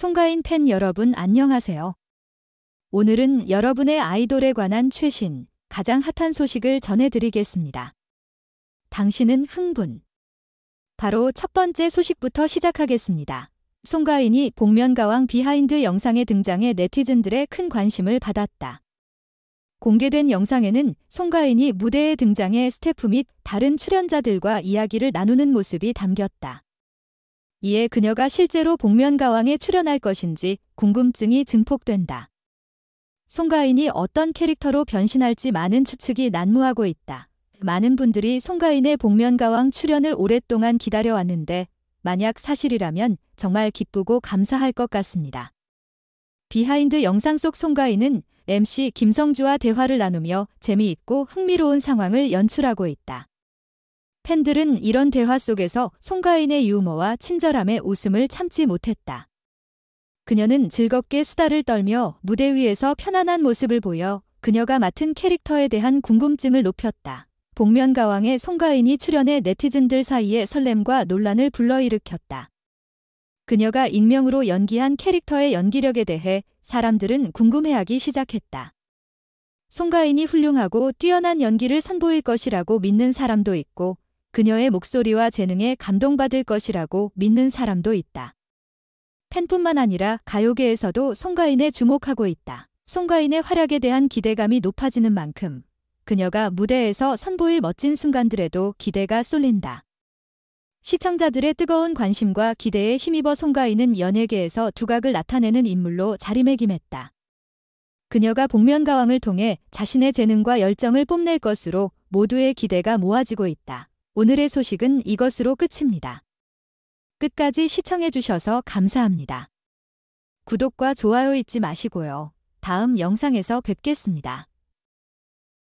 송가인 팬 여러분 안녕하세요. 오늘은 여러분의 아이돌에 관한 최신, 가장 핫한 소식을 전해드리겠습니다. 당신은 흥분. 바로 첫 번째 소식부터 시작하겠습니다. 송가인이 복면가왕 비하인드 영상에 등장해 네티즌들의 큰 관심을 받았다. 공개된 영상에는 송가인이 무대에 등장해 스태프 및 다른 출연자들과 이야기를 나누는 모습이 담겼다. 이에 그녀가 실제로 복면가왕에 출연할 것인지 궁금증이 증폭된다. 송가인이 어떤 캐릭터로 변신할지 많은 추측이 난무하고 있다. 많은 분들이 송가인의 복면가왕 출연을 오랫동안 기다려왔는데 만약 사실이라면 정말 기쁘고 감사할 것 같습니다. 비하인드 영상 속 송가인은 MC 김성주와 대화를 나누며 재미있고 흥미로운 상황을 연출하고 있다. 팬들은 이런 대화 속에서 송가인의 유머와 친절함에 웃음을 참지 못했다. 그녀는 즐겁게 수다를 떨며 무대 위에서 편안한 모습을 보여 그녀가 맡은 캐릭터에 대한 궁금증을 높였다. 복면가왕의 송가인이 출연해 네티즌들 사이에 설렘과 논란을 불러일으켰다. 그녀가 익명으로 연기한 캐릭터의 연기력에 대해 사람들은 궁금해하기 시작했다. 송가인이 훌륭하고 뛰어난 연기를 선보일 것이라고 믿는 사람도 있고 그녀의 목소리와 재능에 감동받을 것이라고 믿는 사람도 있다. 팬뿐만 아니라 가요계에서도 송가인에 주목하고 있다. 송가인의 활약에 대한 기대감이 높아지는 만큼 그녀가 무대에서 선보일 멋진 순간들에도 기대가 쏠린다. 시청자들의 뜨거운 관심과 기대에 힘입어 송가인은 연예계에서 두각을 나타내는 인물로 자리매김했다. 그녀가 복면가왕을 통해 자신의 재능과 열정을 뽐낼 것으로 모두의 기대가 모아지고 있다. 오늘의 소식은 이것으로 끝입니다. 끝까지 시청해주셔서 감사합니다. 구독과 좋아요 잊지 마시고요. 다음 영상에서 뵙겠습니다.